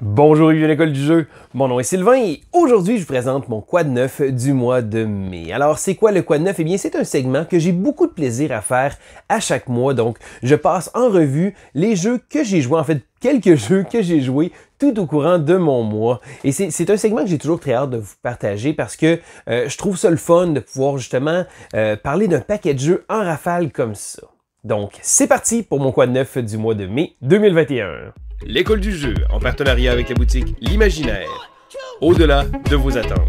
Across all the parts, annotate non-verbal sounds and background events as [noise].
Bonjour et de l'école du jeu, mon nom est Sylvain et aujourd'hui je vous présente mon quad neuf du mois de mai. Alors c'est quoi le quad neuf Eh bien c'est un segment que j'ai beaucoup de plaisir à faire à chaque mois, donc je passe en revue les jeux que j'ai joués, en fait quelques [laughs] jeux que j'ai joués tout au courant de mon mois. Et c'est un segment que j'ai toujours très hâte de vous partager parce que euh, je trouve ça le fun de pouvoir justement euh, parler d'un paquet de jeux en rafale comme ça. Donc c'est parti pour mon quad neuf du mois de mai 2021 l'école du jeu en partenariat avec la boutique L'Imaginaire, au-delà de vos attentes.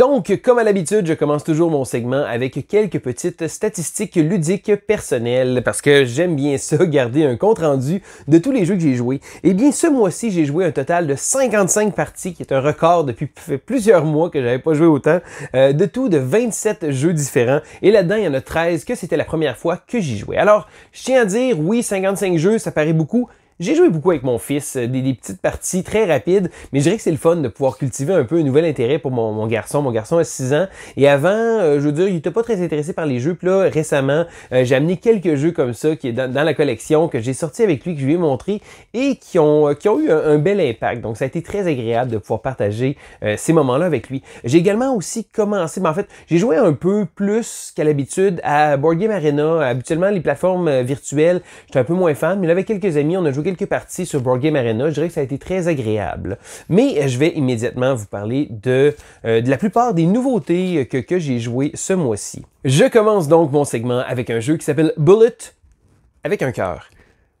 Donc, comme à l'habitude, je commence toujours mon segment avec quelques petites statistiques ludiques personnelles, parce que j'aime bien ça, [laughs] garder un compte-rendu de tous les jeux que j'ai joués. Et eh bien, ce mois-ci, j'ai joué un total de 55 parties, qui est un record depuis plusieurs mois que j'avais pas joué autant, euh, de tout de 27 jeux différents. Et là-dedans, il y en a 13 que c'était la première fois que j'y jouais. Alors, je tiens à dire, oui, 55 jeux, ça paraît beaucoup, j'ai joué beaucoup avec mon fils, euh, des, petites parties très rapides, mais je dirais que c'est le fun de pouvoir cultiver un peu un nouvel intérêt pour mon, garçon. Mon garçon a 6 ans et avant, euh, je veux dire, il était pas très intéressé par les jeux. Puis là, récemment, euh, j'ai amené quelques jeux comme ça qui est dans, la collection, que j'ai sorti avec lui, que je lui ai montré et qui ont, qui ont eu un, bel impact. Donc, ça a été très agréable de pouvoir partager ces moments-là avec lui. J'ai également aussi commencé, mais ben, en fait, j'ai joué un peu plus qu'à l'habitude à Board Game Arena. Habituellement, les plateformes virtuelles, j'étais un peu moins fan, mais là, avec quelques amis, on a joué quelques parties sur Board Game Arena. Je dirais que ça a été très agréable. Mais euh, je vais immédiatement vous parler de, euh, la plupart des nouveautés euh, que, que j'ai jouées ce mois-ci. Je commence donc mon segment avec un jeu qui s'appelle Bullet avec un cœur.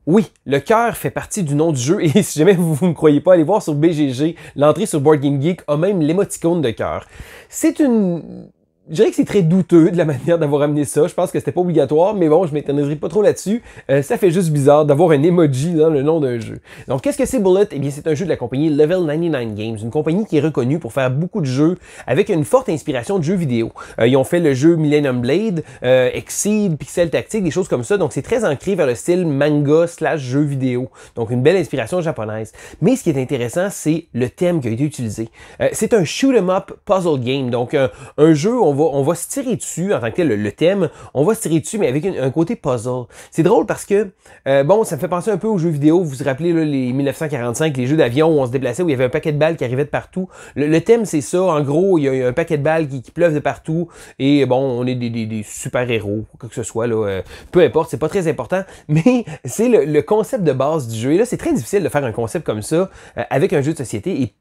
Oui, le cœur fait partie du nom du jeu [laughs] et si jamais vous ne me croyez pas, allez voir sur BGG, l'entrée sur Board Game Geek a même l'émoticône de cœur. C'est une je dirais que c'est très douteux de la manière d'avoir amené ça. Je pense que c'était pas obligatoire, mais bon, je m'éterniserai pas trop là-dessus. Euh, ça fait juste bizarre d'avoir un emoji dans le nom d'un jeu. Donc, qu'est-ce que c'est Bullet Eh bien, c'est un jeu de la compagnie Level 99 Games, une compagnie qui est reconnue pour faire beaucoup de jeux avec une forte inspiration de jeux vidéo. Euh, ils ont fait le jeu Millennium Blade, euh, Exceed, Pixel Tactique, des choses comme ça. Donc, c'est très ancré vers le style manga slash jeu vidéo. Donc, une belle inspiration japonaise. Mais ce qui est intéressant, c'est le thème qui a été utilisé. Euh, c'est un shoot 'em up puzzle game. Donc, un, jeu on va on va se tirer dessus en tant que tel, le, thème, on va se tirer dessus, mais avec un côté puzzle. C'est drôle parce que, euh, bon, ça me fait penser un peu aux jeux vidéo, vous vous rappelez les 1945, les jeux d'avion où on se déplaçait, où il y avait un paquet de balles qui arrivait de partout. Le, thème, c'est ça, en gros, il y, a, un paquet de balles qui, pleuvent de partout, et bon, on est des, super-héros, quoi que ce soit, là, euh, peu importe, c'est pas très important, [laughs] mais c'est le, concept de base du jeu. Et là, c'est très difficile de faire un concept comme ça euh, avec un jeu de société, et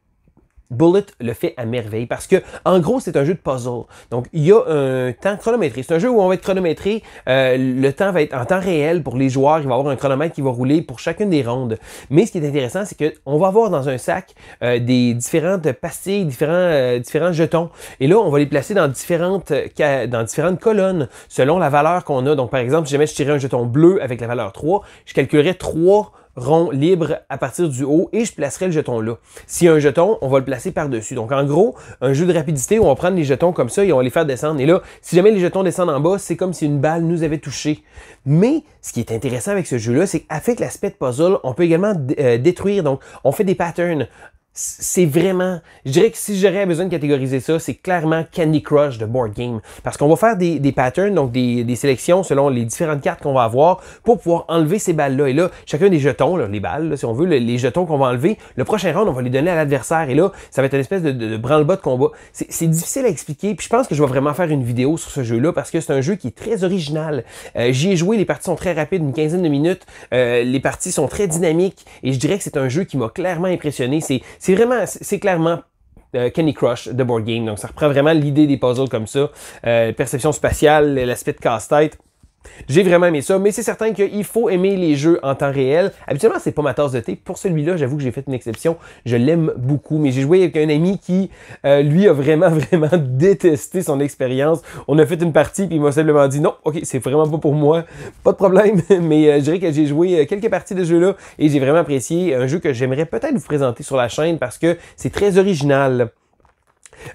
Bullet le fait à merveille parce que, en gros, c'est un jeu de puzzle. Donc, il y a un temps chronométré. C'est un jeu où on va être chronométré. Euh, le temps va être en temps réel pour les joueurs. Il va y avoir un chronomètre qui va rouler pour chacune des rondes. Mais ce qui est intéressant, c'est qu'on va avoir dans un sac euh, des différentes pastilles, différents, euh, différents jetons. Et là, on va les placer dans différentes, dans différentes colonnes selon la valeur qu'on a. Donc, par exemple, si jamais je tirais un jeton bleu avec la valeur 3, je calculerais 3 rond libre à partir du haut et je placerai le jeton là. S'il y a un jeton, on va le placer par-dessus. Donc en gros, un jeu de rapidité où on va prendre les jetons comme ça et on va les faire descendre. Et là, si jamais les jetons descendent en bas, c'est comme si une balle nous avait touché. Mais ce qui est intéressant avec ce jeu-là, c'est qu'avec l'aspect puzzle, on peut également euh, détruire. Donc on fait des patterns c'est vraiment, je dirais que si j'aurais besoin de catégoriser ça, c'est clairement Candy Crush de board game. Parce qu'on va faire des, des patterns, donc des, des, sélections selon les différentes cartes qu'on va avoir pour pouvoir enlever ces balles-là. Et là, chacun des jetons, les balles, si on veut, les jetons qu'on va enlever, le prochain round, on va les donner à l'adversaire. Et là, ça va être une espèce de, de, de branle-bas de combat. C'est difficile à expliquer. Puis je pense que je vais vraiment faire une vidéo sur ce jeu-là parce que c'est un jeu qui est très original. Euh, j'y ai joué, les parties sont très rapides, une quinzaine de minutes. Euh, les parties sont très dynamiques. Et je dirais que c'est un jeu qui m'a clairement impressionné. C'est c'est vraiment, c'est clairement Kenny euh, Crush The board game. Donc, ça reprend vraiment l'idée des puzzles comme ça, euh, perception spatiale, l'aspect de casse-tête. J'ai vraiment aimé ça, mais c'est certain qu'il faut aimer les jeux en temps réel. Habituellement, c'est pas ma tasse de thé. Pour celui-là, j'avoue que j'ai fait une exception. Je l'aime beaucoup, mais j'ai joué avec un ami qui, euh, lui, a vraiment, [laughs] vraiment détesté son expérience. On a fait une partie, puis il m'a simplement dit non, ok, c'est vraiment pas pour moi. Pas de problème, [laughs] mais euh, je dirais que j'ai joué euh, quelques parties de ce jeu-là et j'ai vraiment apprécié un jeu que j'aimerais peut-être vous présenter sur la chaîne parce que c'est très original.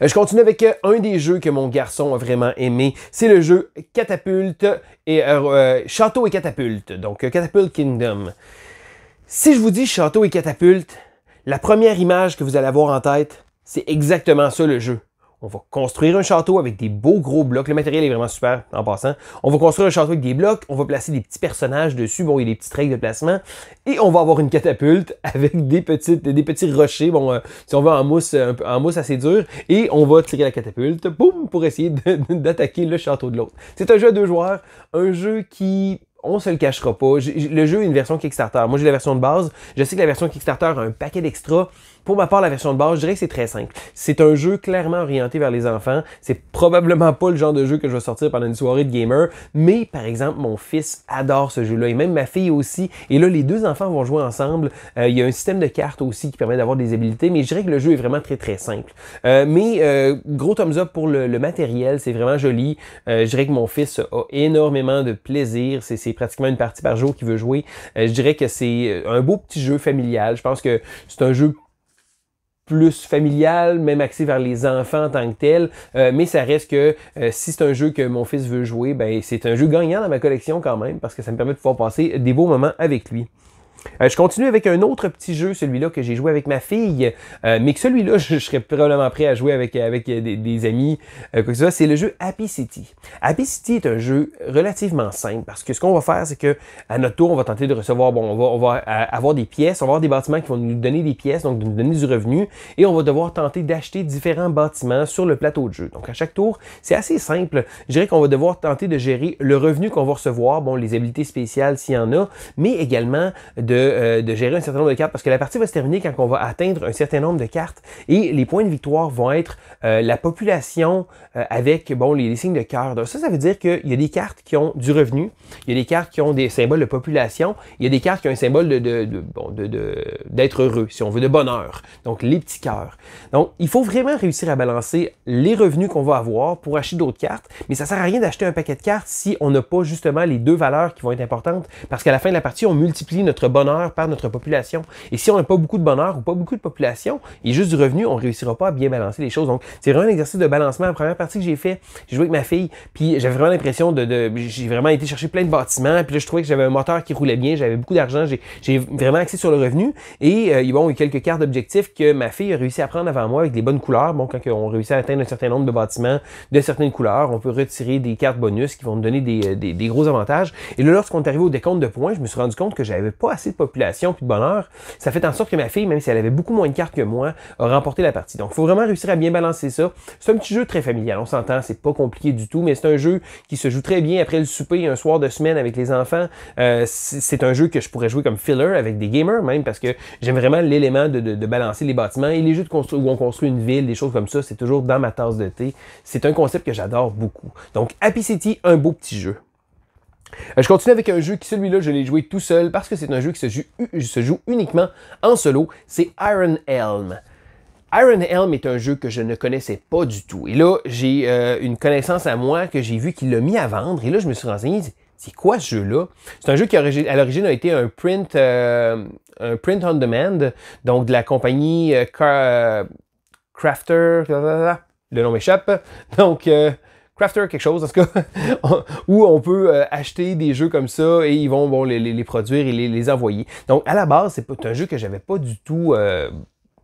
Euh, je continue avec euh, un des jeux que mon garçon a vraiment aimé. C'est le jeu Catapulte et euh, Château et Catapulte. Donc catapult Kingdom. Si je vous dis Château et Catapulte, la première image que vous allez avoir en tête, c'est exactement ça le jeu. On va construire un château avec des beaux gros blocs. Le matériel est vraiment super en passant. On va construire un château avec des blocs. On va placer des petits personnages dessus. Bon, il y a des petites règles de placement. Et on va avoir une catapulte [laughs] avec des, petites, des petits rochers. Bon, euh, si on veut en mousse, euh, en mousse assez dur. Et on va tirer la catapulte. Boum! Pour essayer d'attaquer le château de l'autre. C'est un jeu à deux joueurs. Un jeu qui on se le cachera pas. Le jeu est une version Kickstarter. Moi, j'ai la version de base. Je sais que la version Kickstarter a un paquet d'extras pour ma part, la version de base, je dirais que c'est très simple. C'est un jeu clairement orienté vers les enfants. C'est probablement pas le genre de jeu que je vais sortir pendant une soirée de gamer, mais par exemple, mon fils adore ce jeu-là et même ma fille aussi. Et là, les deux enfants vont jouer ensemble. Euh, il y a un système de cartes aussi qui permet d'avoir des habilités, mais je dirais que le jeu est vraiment très très simple. Euh, mais euh, gros thumbs up pour le, le matériel, c'est vraiment joli. je dirais que mon fils a énormément de plaisir. C'est pratiquement une partie par jour qu'il veut jouer. je dirais que c'est un beau petit jeu familial. Je pense que c'est un jeu plus familial, même axé vers les enfants en tant que tel. Euh, mais ça reste que euh, si c'est un jeu que mon fils veut jouer, ben c'est un jeu gagnant dans ma collection quand même, parce que ça me permet de pouvoir passer des beaux moments avec lui. Euh, je continue avec un autre petit jeu, celui-là que j'ai joué avec ma fille, euh, mais que celui-là, [laughs] je, serais probablement prêt à jouer avec, avec euh, des, amis, C'est le jeu Happy City. Happy City est un jeu relativement simple parce que ce qu'on va faire, c'est que à notre tour, on va tenter de recevoir, bon, on va, on va avoir des pièces, on va avoir des bâtiments qui vont nous donner des pièces, donc nous donner du revenu, et on va devoir tenter d'acheter différents bâtiments sur le plateau de jeu. Donc à chaque tour, c'est assez simple. Je dirais qu'on va devoir tenter de gérer le revenu qu'on va recevoir, bon, les habilités spéciales s'il y en a, mais également de euh, de, gérer un certain nombre de cartes parce que la partie va se terminer quand on va atteindre un certain nombre de cartes et les points de victoire vont être euh, la population euh, avec bon les, signes de cœur. Donc ça, ça veut dire qu'il y a des cartes qui ont du revenu, il y a des cartes qui ont des symboles de population, il y a des cartes qui ont un symbole de, d'être heureux, si on veut, de bonheur. Donc les petits cœurs. Donc il faut vraiment réussir à balancer les revenus qu'on va avoir pour acheter d'autres cartes, mais ça sert à rien d'acheter un paquet de cartes si on n'a pas justement les deux valeurs qui vont être importantes parce qu'à la fin de la partie, on multiplie notre bonheur par notre population. Et si on n'a pas beaucoup de bonheur ou pas beaucoup de population et juste du revenu, on réussira pas à bien balancer les choses. Donc, c'est vraiment un exercice de balancement. La première partie que j'ai fait, j'ai joué avec ma fille, puis j'avais vraiment l'impression de, j'ai vraiment été chercher plein de bâtiments, puis là, je trouvais que j'avais un moteur qui roulait bien, j'avais beaucoup d'argent, j'ai vraiment axé sur le revenu. Et ils euh, bon, il y a quelques cartes d'objectifs que ma fille a réussi à prendre avant moi avec des bonnes couleurs. Bon, quand on réussit à atteindre un certain nombre de bâtiments de certaines couleurs, on peut retirer des cartes bonus qui vont me donner euh, des, gros avantages. Et là, lorsqu'on est arrivé au décompte de points, je me suis rendu compte que j'avais pas assez population puis de bonheur, ça fait en sorte que ma fille, même si elle avait beaucoup moins de cartes que moi, a remporté la partie. Donc, il faut vraiment réussir à bien balancer ça. C'est un petit jeu très familial, on s'entend, c'est pas compliqué du tout, mais c'est un jeu qui se joue très bien après le souper, un soir de semaine avec les enfants. Euh, c'est un jeu que je pourrais jouer comme filler avec des gamers même, parce que j'aime vraiment l'élément de, balancer les bâtiments et les jeux de où on construit une ville, des choses comme ça, c'est toujours dans ma tasse de thé. C'est un concept que j'adore beaucoup. Donc, Happy City, un beau petit jeu. Euh, je continue avec un jeu qui, celui-là, je l'ai joué tout seul parce que c'est un jeu qui se joue, uniquement en solo. C'est Iron Elm. Iron Elm est un jeu que je ne connaissais pas du tout. Et là, j'ai euh, une connaissance à moi que j'ai vu qui l'a mis à vendre. Et là, je me suis renseigné, c'est quoi ce jeu-là? C'est un jeu qui, à l'origine, a été un print, euh, print on demand, donc de la compagnie Crafter. Le nom m'échappe. Donc, Crafter quelque chose, en que [laughs] où on peut euh, acheter des jeux comme ça et ils vont les, produire et les, envoyer. Donc, à la base, c'est un jeu que j'avais pas du tout. Euh,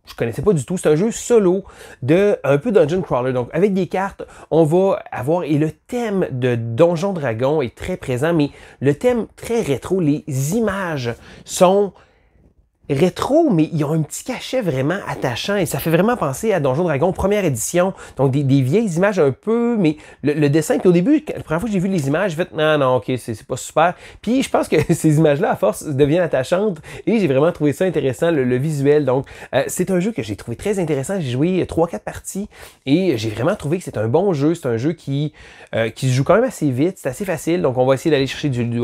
je connaissais pas du tout. C'est un jeu solo de un peu dungeon crawler. Donc avec des cartes, on va avoir et le thème de Donjon Dragon est très présent, mais le thème très rétro, les images sont rétro, mais ils ont un petit cachet vraiment attachant et ça fait vraiment penser à Donjon Dragon, première édition. Donc des, vieilles images un peu, mais le, dessin, puis au début, la première fois que j'ai vu les images, j'ai fait non, non, ok, c'est pas super. Puis je pense que [laughs] ces images-là, à force, deviennent attachantes et j'ai vraiment trouvé ça intéressant, le, visuel. Donc euh, c'est un jeu que j'ai trouvé très intéressant. J'ai joué 3-4 euh, parties et j'ai vraiment trouvé que c'est un bon jeu. C'est un jeu qui, euh, qui se joue quand même assez vite, c'est assez facile. Donc on va essayer d'aller chercher du, du,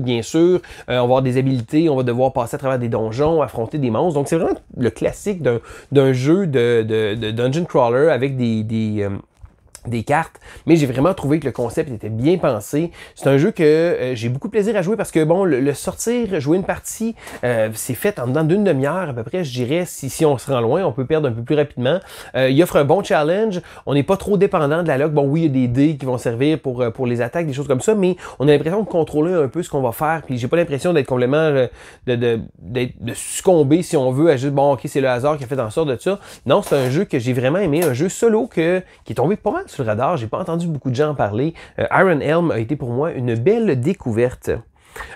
bien sûr. on va avoir des habiletés, on va devoir passer à travers des donjons, affronter des monstres. Donc c'est vraiment le classique d'un jeu de, dungeon crawler avec des, euh, des cartes, mais j'ai vraiment trouvé que le concept était bien pensé. C'est un jeu que euh, j'ai beaucoup de plaisir à jouer parce que bon, le, sortir, jouer une partie, euh, c'est fait en dedans d'une demi-heure à peu près, je dirais, si, si on se rend loin, on peut perdre un peu plus rapidement. Euh, il offre un bon challenge, on n'est pas trop dépendant de la log. Bon oui, il y a des dés qui vont servir pour, pour les attaques, des choses comme ça, mais on a l'impression de contrôler un peu ce qu'on va faire, puis j'ai pas l'impression d'être complètement de, de, de, succomber si on veut à juste bon ok c'est le hasard qui a fait en sorte de ça. Non, c'est un jeu que j'ai vraiment aimé, un jeu solo que, qui est tombé pas mal sur radar, j'ai pas entendu beaucoup de gens parler. Euh, Iron Helm a été pour moi une belle découverte.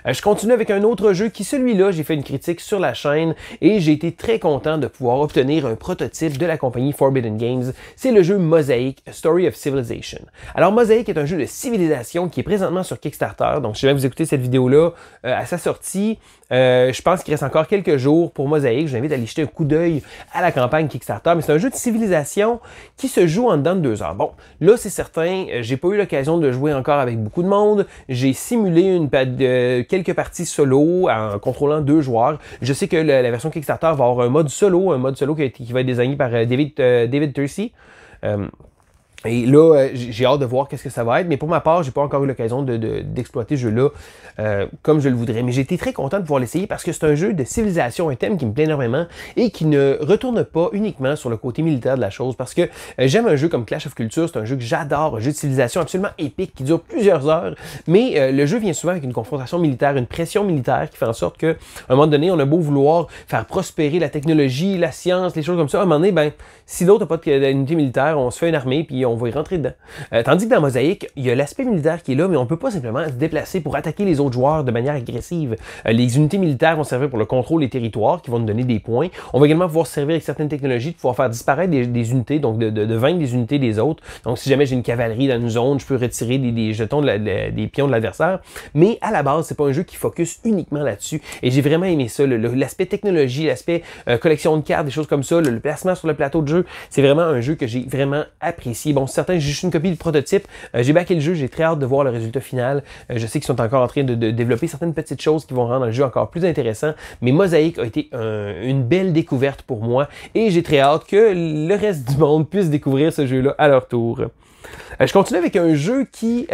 Euh, je continue avec un autre jeu qui, celui-là, j'ai fait une critique sur la chaîne et j'ai été très content de pouvoir obtenir un prototype de la compagnie Forbidden Games. C'est le jeu Mosaïque Story of Civilization. Alors, Mosaïque est un jeu de civilisation qui est présentement sur Kickstarter. Donc, si vais vous écouter cette vidéo-là euh, à sa sortie, euh, je pense qu'il reste encore quelques jours pour Mosaïque. Je vous invite à aller jeter un coup d'œil à la campagne Kickstarter. Mais c'est un jeu de civilisation qui se joue en dedans de deux heures. Bon, là, c'est certain, euh, j'ai pas eu l'occasion de jouer encore avec beaucoup de monde. J'ai simulé une, quelques parties solo en contrôlant deux joueurs. Je sais que la, version Kickstarter va avoir un mode solo, un mode solo qui, va être désigné par euh, David, David Tercy. Et là, euh, j'ai hâte de voir qu'est-ce que ça va être. Mais pour ma part, j'ai pas encore eu l'occasion d'exploiter de, ce jeu-là euh, comme je le voudrais. Mais j'étais très content de pouvoir l'essayer parce que c'est un jeu de civilisation, un thème qui me plaît énormément et qui ne retourne pas uniquement sur le côté militaire de la chose. Parce que euh, j'aime un jeu comme Clash of Culture. c'est un jeu que j'adore, un jeu de civilisation absolument épique qui dure plusieurs heures. Mais le jeu vient souvent avec une confrontation militaire, une pression militaire qui fait en sorte que, un moment donné, on a beau vouloir faire prospérer la technologie, la science, les choses comme ça. À un moment donné, ben, si l'autre n'a pas unité militaire, on se fait une armée puis on on va y rentrer dedans. Euh, tandis que dans Mosaïque, il y a l'aspect militaire qui est là, mais on ne peut pas simplement se déplacer pour attaquer les autres joueurs de manière agressive. Euh, les unités militaires vont servir pour le contrôle des territoires, qui vont nous donner des points. On va également pouvoir servir avec certaines technologies de pouvoir faire disparaître des, unités, donc de, vaincre des unités des autres. Donc si jamais j'ai une cavalerie dans une zone, je peux retirer des, jetons des pions de l'adversaire. Mais à la base, c'est pas un jeu qui focus uniquement là-dessus. Et j'ai vraiment aimé ça, l'aspect technologie, l'aspect euh, collection de cartes, des choses comme ça, le, placement sur le plateau de jeu. C'est vraiment un jeu que j'ai vraiment apprécié certains, j'ai juste une copie de prototype. Euh, j'ai backé le jeu, j'ai très hâte de voir le résultat final. Euh, je sais qu'ils sont encore en train de, développer certaines petites choses qui vont rendre le jeu encore plus intéressant. Mais Mosaic a été une belle découverte pour moi et j'ai très hâte que le reste du monde puisse découvrir ce jeu-là à leur tour. Euh, je continue avec un jeu qui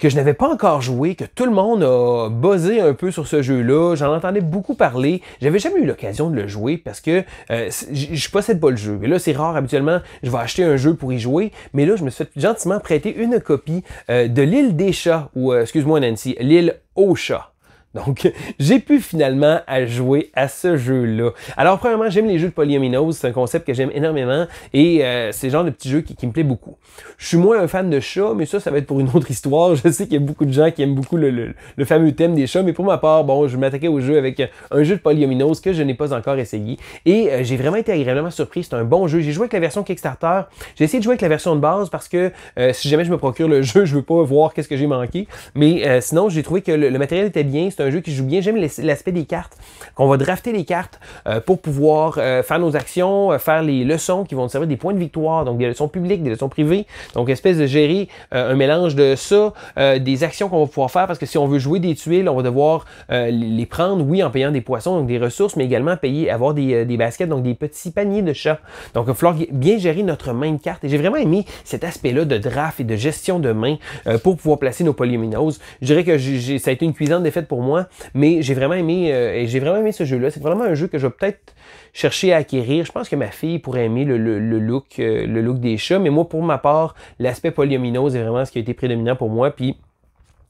que je n'avais pas encore joué, que tout le monde a buzzé un peu sur ce jeu-là. J'en entendais beaucoup parler. J'avais jamais eu l'occasion de le jouer parce que euh, je possède pas le jeu. Et là, c'est rare. Habituellement, je vais acheter un jeu pour y jouer. Mais là, je me suis fait gentiment prêter une copie euh, de l'île des chats, ou euh, excuse-moi Nancy, l'île aux chats. Donc, [laughs] j'ai pu finalement à jouer à ce jeu-là. Alors, premièrement, j'aime les jeux de polyominoes. C'est un concept que j'aime énormément et euh, c'est le genre de petit jeu qui, me plaît beaucoup. Je suis moins un fan de chats, mais ça, ça va être pour une [laughs] autre histoire. Je sais qu'il y a beaucoup de gens qui aiment beaucoup le, fameux thème des chats, mais pour ma part, bon, je m'attaquais au jeu avec un jeu de polyominoes que je n'ai pas encore essayé et euh, j'ai vraiment été agréablement surpris. C'est un bon jeu. J'ai joué avec la version Kickstarter. J'ai essayé de jouer avec la version de base parce que euh, si jamais je me procure le [laughs] jeu, je veux pas voir qu'est-ce que j'ai manqué. Mais euh, sinon, j'ai trouvé que le, le matériel était bien c'est un jeu qui joue bien. J'aime l'aspect des cartes, qu'on va drafter les cartes euh, pour pouvoir euh, faire nos actions, euh, faire les leçons qui vont nous servir des points de victoire, donc des leçons publiques, des leçons privées. Donc, espèce de gérer un mélange de ça, des actions qu'on va pouvoir faire, parce que si on veut jouer des tuiles, on va devoir les prendre, oui, en payant des poissons, donc des ressources, mais également payer, avoir des, baskets, donc des petits paniers de chats. Donc, il va falloir bien gérer notre main de cartes. Et j'ai vraiment aimé cet aspect-là de draft et de gestion de main pour pouvoir placer nos polyminoses. Je dirais que ça a été une cuisante défaite pour moi mais j'ai vraiment aimé euh, et j'ai vraiment aimé ce jeu-là. C'est vraiment un jeu que je vais peut-être chercher à acquérir. Je pense que ma fille pourrait aimer le, look, euh, le look des chats, mais moi, pour ma part, l'aspect polyomino est vraiment ce qui a été prédominant pour moi. Puis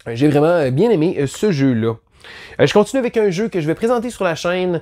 euh, j'ai vraiment bien aimé ce jeu-là. je continue avec un jeu que je vais présenter sur la chaîne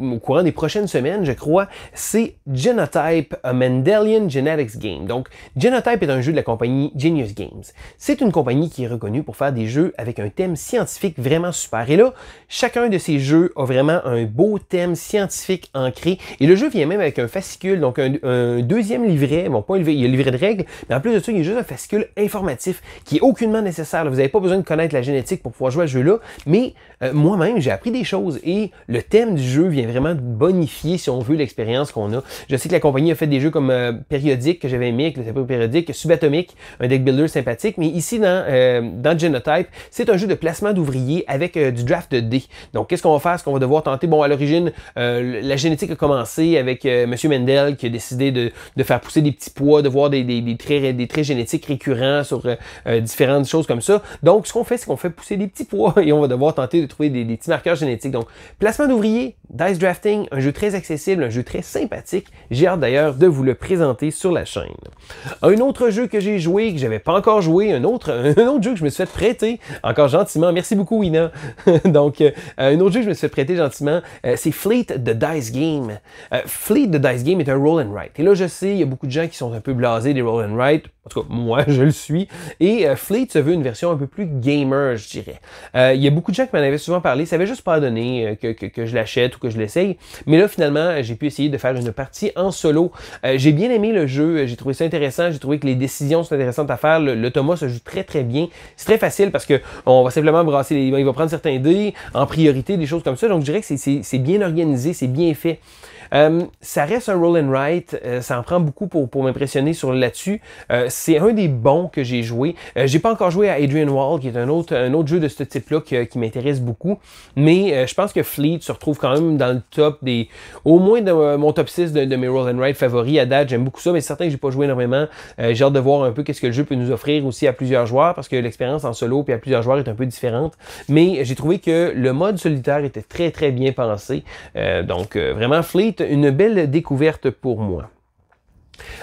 au courant des prochaines semaines, je crois, c'est Genotype, a Mendelian Genetics Game. Donc, Genotype est un jeu de la compagnie Genius Games. C'est une compagnie qui est reconnue pour faire des jeux avec un thème scientifique vraiment super. Et là, chacun de ces jeux a vraiment un beau thème scientifique ancré. Et le jeu vient même avec un fascicule, donc un, deuxième livret, bon, pas un y le livret de règles, mais en plus de ça, il y a juste un fascicule informatif qui est aucunement nécessaire. Vous n'avez pas besoin de connaître la génétique pour pouvoir jouer à ce jeu-là, mais euh, moi-même, j'ai appris des choses et le thème du jeu vient vraiment bonifier, si on veut, l'expérience qu'on a. Je sais que la compagnie a fait des jeux comme euh, Périodique, que j'avais aimé, avec le Périodique, Subatomique, un deck builder sympathique, mais ici, dans, euh, dans Genotype, c'est un jeu de placement d'ouvriers avec du draft de dés. Donc, qu'est-ce qu'on va faire? Ce qu'on va devoir tenter, bon, à l'origine, la génétique a commencé avec Monsieur M. Mendel qui a décidé de, faire pousser des petits pois, de voir des, traits, des traits génétiques récurrents sur différentes choses comme ça. Donc, ce qu'on fait, c'est qu'on fait pousser des petits pois [laughs] et on va devoir tenter de trouver des, petits marqueurs génétiques. Donc, placement d'ouvriers, Dice Drafting, un jeu très accessible, un jeu très sympathique. J'ai hâte d'ailleurs de vous le présenter sur la chaîne. Un autre jeu que j'ai joué, que j'avais pas encore joué, un autre, [laughs] autre jeu que je me suis fait prêter, encore gentiment. Merci beaucoup, Ina. [laughs] Donc, euh, un autre jeu que je me suis fait prêter gentiment, euh, c'est Fleet de Dice Game. Euh, Fleet de Dice Game est un roll and write. Et là, je sais, il y a beaucoup de gens qui sont un peu blasés des roll and write en tout cas, moi, [laughs] je le suis. Et euh, Fleet se veut une version un peu plus gamer, je dirais. Euh, il y a beaucoup de gens qui m'en avaient souvent parlé. Ça n'avait juste pas donné euh, que, que, je l'achète ou que je l'essaye. Mais là, finalement, j'ai pu essayer de faire une partie en solo. j'ai bien aimé le jeu. J'ai trouvé ça intéressant. J'ai trouvé que les décisions sont intéressantes à faire. Le, Thomas se joue très, très bien. C'est très facile parce que on va simplement brasser les... Il va prendre certains dés en priorité, des choses comme ça. Donc, je dirais que c'est bien organisé, c'est bien fait. Euh, ça reste un roll and write. Euh, ça en prend beaucoup pour, m'impressionner sur là-dessus. Euh, c'est un des bons que j'ai joué. j'ai pas encore joué à Adrian Wall, qui est un autre, un autre jeu de ce type-là qui, m'intéresse beaucoup. Mais je pense que Fleet se retrouve quand même dans le top des. Au moins de mon top 6 de, mes roll and write favoris à date. J'aime beaucoup ça, mais c'est certain que j'ai pas joué énormément. j'ai hâte de voir un peu qu'est-ce que le jeu peut nous offrir aussi à plusieurs joueurs, parce que l'expérience en solo puis à plusieurs joueurs est un peu différente. Mais j'ai trouvé que le mode solitaire était très très bien pensé. donc vraiment Fleet une belle découverte pour moi.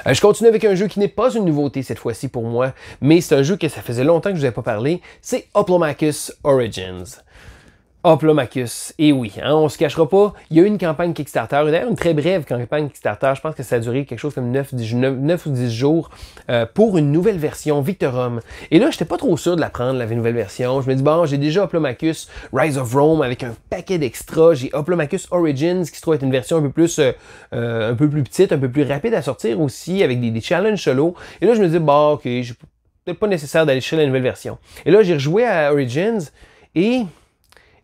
Euh, je continue avec un jeu qui n'est pas une nouveauté cette fois-ci pour moi, mais c'est un jeu que ça faisait longtemps que je ne vous avais pas parlé, c'est Hoplomachus Origins. Hoplomachus. Et oui, hein, on se cachera pas, il y a eu une campagne Kickstarter, d'ailleurs une très brève campagne Kickstarter, je pense que ça a duré quelque chose comme 9, ou 10 jours, euh, pour une nouvelle version Victorum. Et là, j'étais pas trop sûr de la prendre, la nouvelle version. Je me dis, bon, j'ai déjà Hoplomachus Rise of Rome avec un paquet d'extras, j'ai Hoplomachus Origins, qui se trouve être une version un peu plus, euh, euh, un peu plus petite, un peu plus rapide à sortir aussi, avec des, challenges solo. Et là, je me dis, bon, ok, c'est peut-être pas nécessaire d'aller chercher la nouvelle version. Et là, j'ai rejoué à Origins, et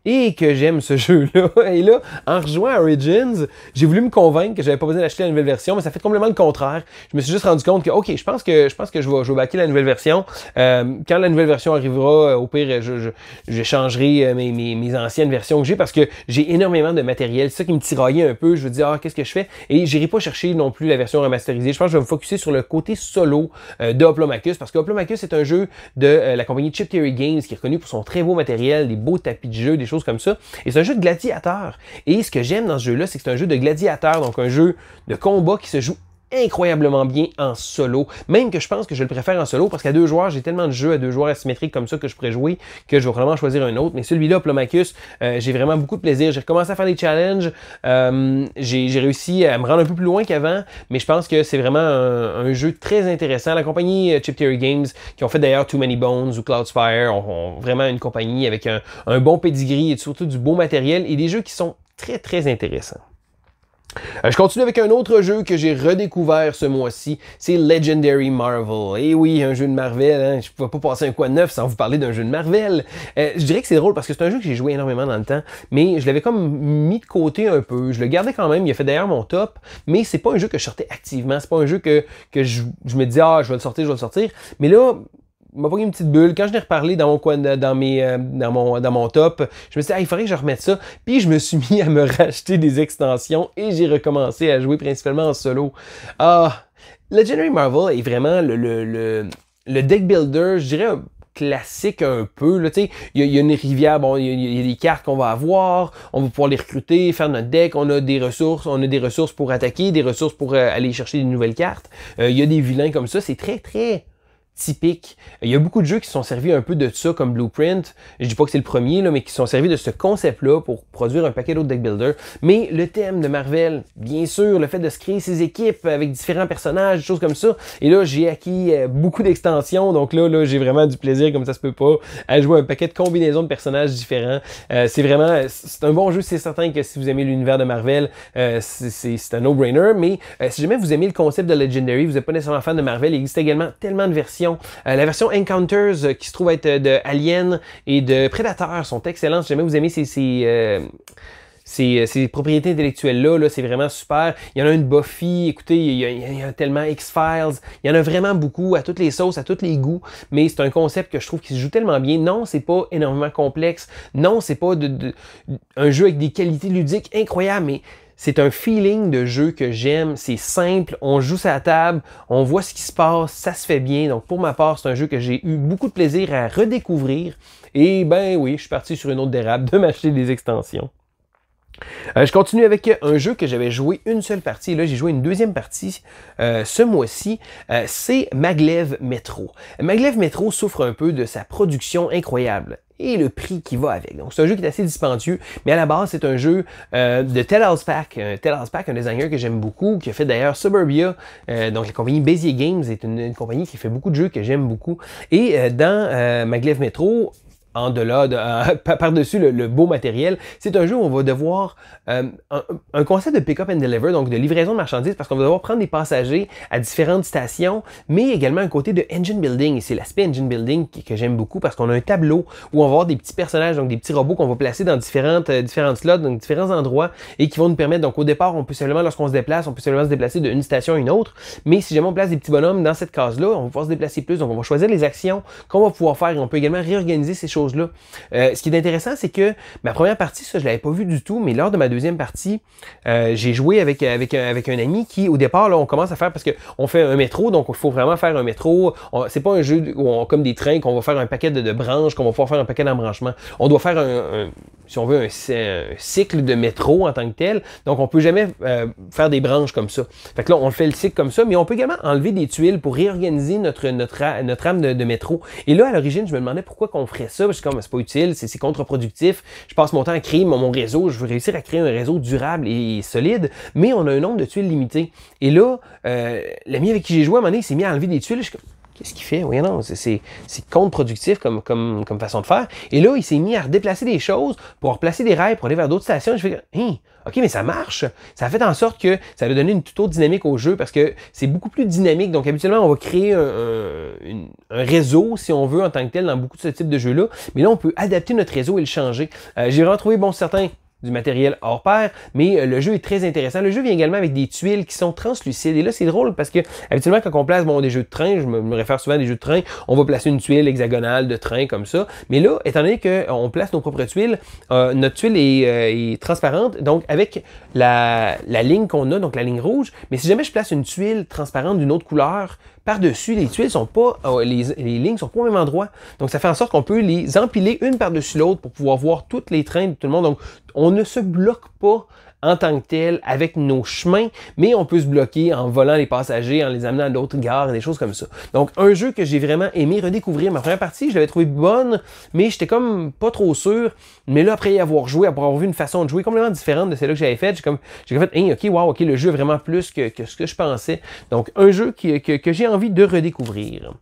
et que j'aime ce [laughs] jeu-là. Et là, en rejoignant Origins, j'ai voulu me convaincre que j'avais pas besoin d'acheter la nouvelle version, mais ça fait complètement le contraire. Je me suis juste rendu compte que, ok, je pense que je pense que je vais, je backer la nouvelle version. Euh, quand la nouvelle version arrivera, euh, au pire, je, changerai euh, mes, anciennes versions que j'ai parce que j'ai énormément de matériel. C'est ça qui me tiraillait un peu. Je me dis, ah, qu'est-ce que je fais? Et j'irai pas chercher non plus la version remasterisée. Je pense que je vais me focuser sur le côté solo euh, parce que Hoplomachus est un jeu de la compagnie Chip Theory Games qui est reconnu pour son très beau matériel, des beaux tapis de jeu, des choses comme ça. Et c'est un jeu de gladiateur. Et ce que j'aime dans ce jeu-là, c'est que c'est un jeu de gladiateur, donc un jeu de combat qui se joue incroyablement bien en solo. Même que je pense que je le préfère en solo parce qu'à deux joueurs, j'ai tellement de jeux à deux joueurs asymétriques comme ça que je pourrais jouer que je vais vraiment choisir un autre. Mais celui-là, Plomacus, euh, j'ai vraiment beaucoup de plaisir. J'ai recommencé à faire des challenges. Euh, j'ai réussi à me rendre un peu plus loin qu'avant, mais je pense que c'est vraiment un, jeu très intéressant. La compagnie euh, Chip Theory Games, qui ont fait d'ailleurs Too Many Bones ou Cloud ont, ont, vraiment une compagnie avec un, bon pedigree et surtout du beau matériel et des jeux qui sont très très intéressants. Euh, je continue avec un autre jeu que j'ai redécouvert ce mois-ci, c'est Legendary Marvel. Eh oui, un jeu de Marvel, hein, je peux pas passer un coin neuf sans vous parler d'un jeu de Marvel. Euh, je dirais que c'est drôle parce que c'est un jeu que j'ai joué énormément dans le temps, mais je l'avais comme mis de côté un peu. Je le gardais quand même, il a fait d'ailleurs mon top, mais c'est pas un jeu que je sortais activement, c'est pas un jeu que, que je, me dis ah je vais le sortir, je vais le sortir. Mais là, m'a pris une petite bulle. Quand je l'ai reparlé dans mon coin, dans mes, euh, dans mon, dans mon top, je me suis dit, ah, il faudrait que je remette ça. Puis je me suis [laughs] mis à me racheter des extensions et j'ai recommencé à jouer principalement en solo. Ah, Legendary Marvel est vraiment le, le, le, deck builder, je dirais classique un peu. Là, il, y, a, une rivière, bon, il y, a des cartes qu'on va avoir, on va pouvoir les recruter, faire notre deck, on a des ressources, on a des ressources pour attaquer, des ressources pour euh, aller chercher des nouvelles cartes. Euh, il y a des vilains comme ça, c'est très très typique. Il y a beaucoup de jeux qui sont servis un peu de ça comme blueprint. Je dis pas que c'est le premier, là, mais qui sont servis de ce concept-là pour produire un paquet d'autres deck builders. Mais le thème de Marvel, bien sûr, le fait de se créer ses équipes avec différents personnages, des choses comme ça. Et là, j'ai acquis euh, beaucoup d'extensions. Donc là, là j'ai vraiment du plaisir, comme ça se peut pas, à jouer un paquet de combinaisons de personnages différents. Euh, c'est vraiment, c'est un bon jeu. C'est certain que si vous aimez l'univers de Marvel, euh, c'est un no-brainer. Mais si jamais vous aimez le concept de Legendary, vous n'êtes pas nécessairement fan de Marvel, il existe également tellement de versions euh, la version Encounters euh, qui se trouve être euh, de Alien et de Predator sont excellentes. Si jamais vous aimez ces, propriétés intellectuelles-là, c'est vraiment super. Il y en a une Buffy, écoutez, il y a, a tellement X-Files, il y en a vraiment beaucoup, à toutes les sauces, à tous les goûts, mais c'est un concept que je trouve qui se joue tellement bien. Non, c'est pas énormément complexe, non, c'est pas un jeu avec des qualités ludiques incroyables, mais c'est un feeling de jeu que j'aime. C'est simple. On joue sa table. On voit ce qui se passe. Ça se fait bien. Donc, pour ma part, c'est un jeu que j'ai eu beaucoup de plaisir à redécouvrir. Et ben oui, je suis parti sur une autre dérape de [laughs] m'acheter des extensions. Euh, je continue avec un jeu que j'avais joué une seule partie. Là, j'ai joué une deuxième partie euh, ce mois-ci. Euh, c'est Maglev Metro. Maglev Metro souffre un peu de sa production incroyable et le prix qui va avec. Donc, c'est un jeu qui est assez dispendieux, mais à la base, c'est un jeu euh, de Tell Pack. Euh, Pack, un designer que j'aime beaucoup, qui a fait d'ailleurs Suburbia. Euh, donc, la compagnie Bézier Games est une, une, compagnie qui fait beaucoup de jeux que j'aime beaucoup. Et euh, dans euh, Maglev Metro, en delà de, [laughs] par-dessus le, beau matériel. C'est un jeu où on va devoir euh, un, concept de pick-up and deliver, donc de livraison de marchandises, parce qu'on va devoir prendre des passagers à différentes stations, mais également un côté de engine building. et C'est l'aspect engine building que, j'aime beaucoup parce qu'on a un tableau où on va avoir des petits personnages, donc des petits robots qu'on va placer dans différentes, euh, différentes slots, dans différents endroits, et qui vont nous permettre, donc au départ, on peut seulement lorsqu'on se déplace, on peut seulement se déplacer d'une station à une autre, mais si jamais on place des petits bonhommes dans cette case-là, on va pouvoir se déplacer plus, donc on va choisir les actions qu'on va pouvoir faire et on peut également réorganiser ces choses euh, ce qui est intéressant, c'est que ma première partie, ça, je l'avais pas vu du tout, mais lors de ma deuxième partie, euh, j'ai joué avec, euh, avec, un, avec un ami qui, au départ, on commence à faire parce qu'on fait un métro, donc il faut vraiment faire un métro. C'est pas un jeu où on, comme des trains qu'on va faire un paquet de, branches, qu'on va pouvoir faire un paquet d'embranchements. On doit faire un, si on veut, un, cycle de métro en tant que tel. Donc, on peut jamais euh, faire des branches comme ça. Fait que là, on fait le cycle comme ça, mais on peut également enlever des tuiles pour réorganiser notre, notre, notre âme de, métro. Et là, à l'origine, je me demandais pourquoi qu'on ferait ça. Parce que comme, c'est pas utile, c'est contre-productif. Je passe mon temps à créer mon, réseau. Je veux réussir à créer un réseau durable et, solide, mais on a un nombre de tuiles limité. Et là, euh, l'ami avec qui j'ai joué à un moment donné, s'est mis à enlever des tuiles. Je, Qu'est-ce qu'il fait? Oui, non, c'est contre-productif comme, comme, comme, façon de faire. Et là, il s'est mis à déplacer des choses pour replacer des rails, pour aller vers d'autres stations. Je fais, hein? OK, mais ça marche. Ça a fait en sorte que ça a donner une toute autre dynamique au jeu parce que c'est beaucoup plus dynamique. Donc, habituellement, on va créer un, réseau, si on veut, en tant que tel, dans beaucoup de ce type de jeu-là. Mais là, on peut adapter notre réseau et le changer. Euh, j'ai retrouvé, bon, certains du matériel hors pair, mais euh, le jeu est très intéressant. Le jeu vient également avec des tuiles qui sont translucides. Et là, c'est drôle parce que habituellement, quand on place bon, des jeux de train, je me, réfère souvent à des jeux de train, on va placer une tuile hexagonale de train comme ça. Mais là, étant donné qu'on euh, place nos propres tuiles, euh, notre tuile est, transparente, donc avec la, la ligne qu'on a, donc la ligne rouge. Mais si jamais je place une tuile transparente d'une autre couleur, par-dessus. Les tuiles sont pas, euh, les, les, lignes sont pas au même endroit. Donc, ça fait en sorte qu'on peut les empiler une par-dessus l'autre pour pouvoir voir toutes les trains de tout le monde. Donc, on ne se bloque pas en tant que tel avec nos chemins, mais on peut se bloquer en volant les passagers, en les amenant à d'autres gares, et des choses comme ça. Donc, un jeu que j'ai vraiment aimé redécouvrir. Ma première partie, je l'avais trouvé bonne, mais j'étais comme pas trop sûr. Mais là, après y avoir joué, après avoir vu une façon de jouer complètement différente de celle que j'avais faite, j'ai comme, j'ai fait, ok, wow, ok, le jeu est vraiment plus que, ce que je pensais. Donc, un jeu que j'ai envie de redécouvrir.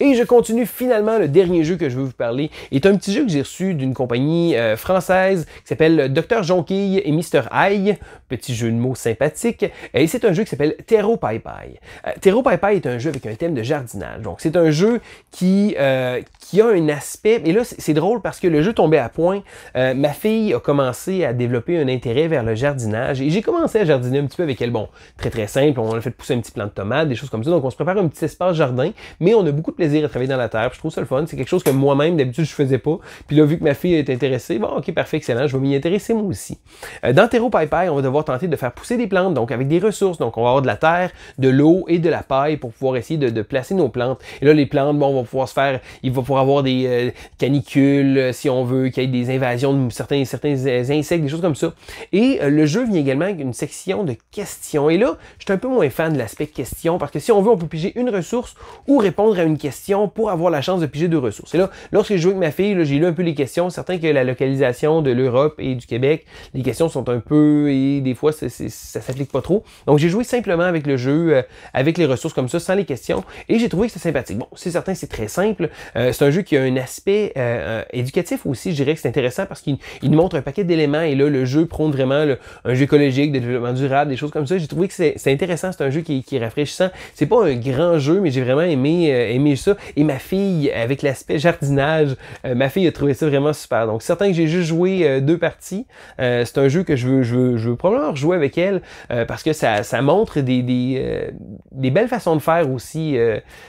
Et je continue finalement le dernier jeu que je veux vous parler. est un petit jeu que j'ai reçu d'une compagnie euh, française qui s'appelle Dr Jonquille et Mr High. Petit jeu de mots sympathique. Et c'est un jeu qui s'appelle Terro Pai Pai. Euh, Pie Pai est un jeu avec un thème de jardinage. Donc c'est un jeu qui, euh, qui a un aspect... Et là, c'est drôle parce que le jeu tombait à point. Euh, ma fille a commencé à développer un intérêt vers le jardinage. Et j'ai commencé à jardiner un petit peu avec elle. Bon, très très simple. On a fait pousser un petit plant de tomate, des choses comme ça. Donc on se prépare un petit espace jardin. Mais on a beaucoup plaisir à travailler dans la terre. je trouve ça le fun. C'est quelque chose que moi-même, d'habitude, je faisais pas. Puis là, vu que ma fille est intéressée, bon, ok, parfait, excellent, je vais m'y intéresser moi aussi. Euh, dans Terro on va devoir tenter de faire pousser des plantes, donc avec des ressources. Donc, on va avoir de la terre, de l'eau et de la paille pour pouvoir essayer de, placer nos plantes. Et là, les plantes, bon, vont pouvoir se faire, il va pouvoir avoir des euh, canicules, euh, si on veut, qu'il y ait des invasions de certains, certains insectes, des choses comme ça. Et le jeu vient également avec une section de questions. Et là, je suis un peu moins fan de l'aspect question parce que si on veut, on peut piger une ressource ou répondre à une question pour avoir la chance de piger deux ressources. Et là, lorsque j'ai joué avec ma fille, j'ai lu un peu les questions. certains que la localisation de l'Europe et du Québec, les questions sont un peu et des fois ça, ça s'applique pas trop. Donc j'ai joué simplement avec le jeu, euh, avec les ressources comme ça, sans les questions, et j'ai trouvé que c'était sympathique. Bon, c'est certain, c'est très simple. Euh, c'est un jeu qui a un aspect euh, éducatif aussi. Je dirais que c'est intéressant parce qu'il nous montre un paquet d'éléments et là le jeu prône vraiment un jeu écologique, de développement durable, des choses comme ça. J'ai trouvé que c'est intéressant. C'est un jeu qui, est rafraîchissant. C'est pas un grand jeu, mais j'ai vraiment aimé aimé ça. Et ma fille, avec l'aspect jardinage, euh, ma fille a trouvé ça vraiment super. Donc, certain que j'ai juste joué euh, deux parties. Euh, c'est un jeu que je veux, je veux, je veux probablement rejouer avec elle parce que ça, montre des, belles façons de faire aussi,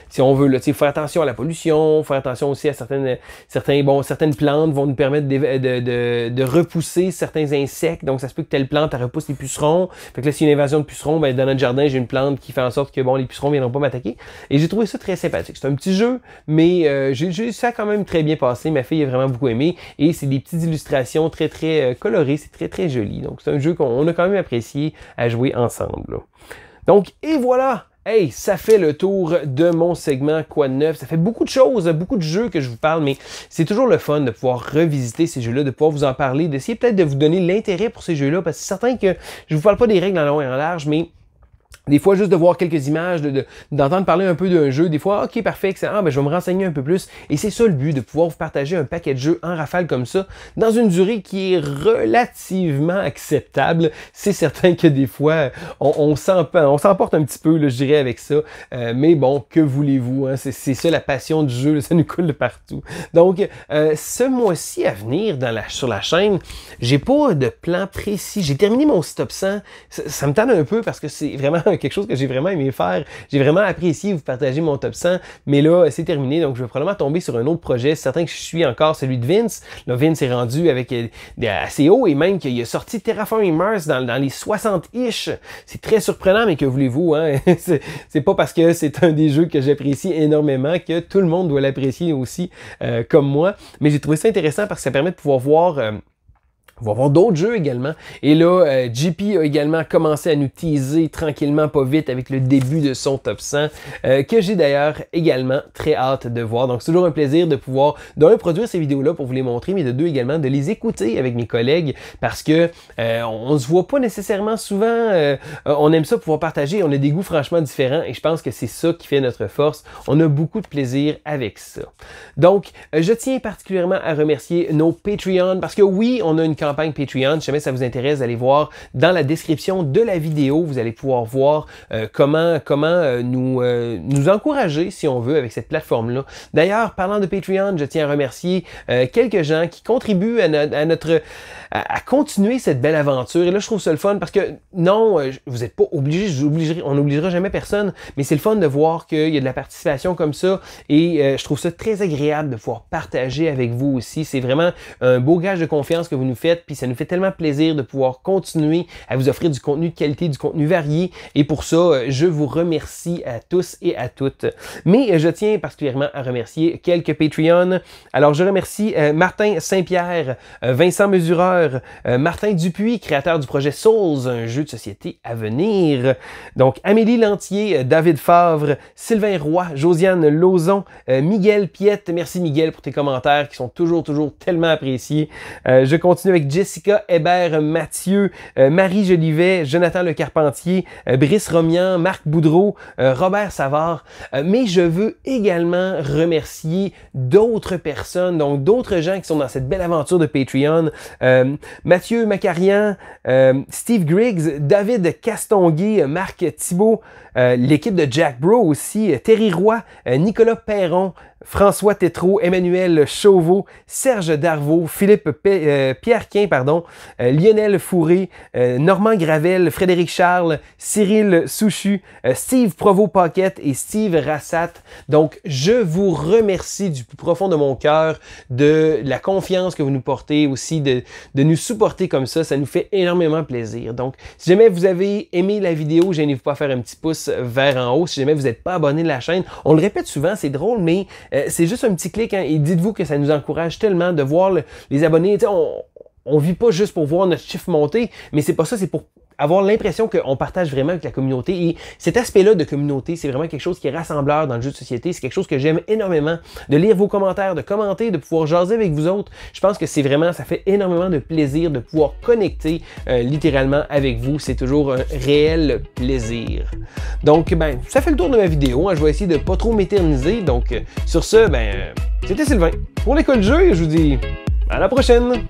si on veut. Là, faire attention à la pollution, faire attention aussi à certaines, certains, bon, certaines plantes vont nous permettre de, repousser certains insectes. Donc, ça se peut que telle plante, elle repousse les pucerons. Fait que là, s'il une invasion de pucerons, ben, dans notre jardin, j'ai une plante qui fait en sorte que bon, les pucerons ne viendront pas m'attaquer. Et j'ai trouvé ça très sympathique. C'est petit jeu, mais euh, j'ai ça a quand même très bien passé. Ma fille a vraiment beaucoup aimé et c'est des petites illustrations très très euh, colorées, c'est très très joli. Donc c'est un jeu qu'on a quand même apprécié à jouer ensemble. Donc et voilà. Hey, ça fait le tour de mon segment Quoi de neuf. Ça fait beaucoup de choses, beaucoup de jeux que je vous parle, mais c'est toujours le fun de pouvoir revisiter ces jeux-là, de pouvoir vous en parler, d'essayer peut-être de vous donner l'intérêt pour ces jeux-là, parce que c'est certain que je vous parle pas des règles en long et en large, mais des fois, juste de voir quelques images, d'entendre de, d'entendre parler un peu d'un jeu, des fois, ok, parfait, excellent, ah, ben, je vais me renseigner un peu plus. Et c'est ça le but, de pouvoir vous partager un paquet de jeux en rafale comme ça, dans une durée qui est relativement acceptable. C'est certain que des fois, on, on s'emporte un petit peu, là, je dirais, avec ça. Euh, mais bon, que voulez-vous? Hein? C'est ça la passion du jeu, ça nous coule de partout. Donc, euh, ce mois-ci à venir dans la, sur la chaîne, j'ai pas de plan précis. J'ai terminé mon stop 100. Ça, me tente un peu parce que c'est vraiment quelque chose que j'ai vraiment aimé faire. J'ai vraiment apprécié vous partager mon top 100, mais là, c'est terminé, donc je vais probablement tomber sur un autre projet. C'est certain que je suis encore celui de Vince. Là, Vince est rendu avec euh, assez haut et même qu'il a sorti Terraform Mars dans, dans les 60-ish. C'est très surprenant, mais que voulez-vous, hein? [laughs] c'est pas parce que c'est un des jeux que j'apprécie énormément que tout le monde doit l'apprécier aussi euh, comme moi. Mais j'ai trouvé ça intéressant parce que ça permet de pouvoir voir... Euh, on va voir d'autres jeux également. Et là, euh, JP a également commencé à nous teaser tranquillement, pas vite, avec le début de son top 100, euh, que j'ai d'ailleurs également très hâte de voir. Donc, c'est toujours un plaisir de pouvoir, d'un, produire ces vidéos-là pour vous les montrer, mais de deux, également, de les écouter avec mes collègues, parce que euh, on, se voit pas nécessairement souvent. Euh, on aime ça pouvoir partager. On a des goûts franchement différents, et je pense que c'est ça qui fait notre force. On a beaucoup de plaisir avec ça. Donc, je tiens particulièrement à remercier nos Patreons, parce que oui, on a une campagne Patreon. Si jamais ça vous intéresse d'aller voir dans la description de la vidéo, vous allez pouvoir voir euh, comment, comment euh, nous, euh, nous encourager, si on veut, avec cette plateforme-là. D'ailleurs, parlant de Patreon, je tiens à remercier quelques gens qui contribuent à, notre à, continuer cette belle aventure. Et là, je trouve ça le fun parce que non, vous n'êtes pas obligé, on n'obligera jamais personne, mais c'est le fun de voir qu'il y a de la participation comme ça. Et je trouve ça très agréable de pouvoir partager avec vous aussi. C'est vraiment un beau gage de confiance que vous nous faites puis ça nous fait tellement plaisir de pouvoir continuer à vous offrir du contenu de qualité, du contenu varié. Et pour ça, euh, je vous remercie à tous et à toutes. Mais euh, je tiens particulièrement à remercier quelques Patreons. Alors, je remercie euh, Martin Saint-Pierre, Vincent Mesureur, Martin Dupuis, créateur du projet Souls, un jeu de société à venir. Donc, Amélie Lantier, David Favre, Sylvain Roy, Josiane Lauzon, Miguel Piette. Merci Miguel pour tes commentaires qui sont toujours, toujours tellement appréciés. je continue avec Jessica Hébert, Mathieu, euh, Marie Jolivet, Jonathan Le Carpentier, euh, Brice Romian, Marc Boudreau, euh, Robert Savard. mais je veux également remercier d'autres personnes, donc d'autres gens qui sont dans cette belle aventure de Patreon. Mathieu Macarian, Steve Griggs, David Castonguay, Marc Thibault, l'équipe de Jack Bro aussi, Terry Roy, Nicolas Perron, François Tétrault, Emmanuel Chauveau, Serge Darvaux, Philippe Pierrequin, Pierre Quin, pardon, euh, Lionel Fourré, euh, Normand Gravel, Frédéric Charles, Cyril Souchu, euh, Steve provo paquette et Steve Rassat. Donc, je vous remercie du plus profond de mon cœur de la confiance que vous nous portez, aussi de, de nous supporter comme ça. Ça nous fait énormément plaisir. Donc, si jamais vous avez aimé la vidéo, gênez-vous pas à faire un petit pouce vers en haut. Si jamais vous n'êtes pas abonné de la chaîne, on le répète souvent, c'est drôle, mais euh, c'est juste un petit clic hein, et dites-vous que ça nous encourage tellement de voir les abonnés. On, on vit pas juste pour voir notre chiffre monter, mais c'est pas ça, c'est pour avoir l'impression qu'on partage vraiment avec la communauté. Et cet aspect-là de communauté, c'est vraiment quelque chose qui est rassembleur dans le jeu de société. C'est quelque chose que j'aime énormément. De lire vos commentaires, de commenter, de pouvoir jaser avec vous autres. Je pense que c'est vraiment, ça fait énormément de plaisir de pouvoir connecter euh, littéralement avec vous. C'est toujours un réel plaisir. Donc, ben, ça fait le tour de ma vidéo. Hein. Je vais essayer de pas trop m'éterniser. Donc, euh, sur ce, ben, c'était Sylvain pour l'école de jeu je vous dis à la prochaine.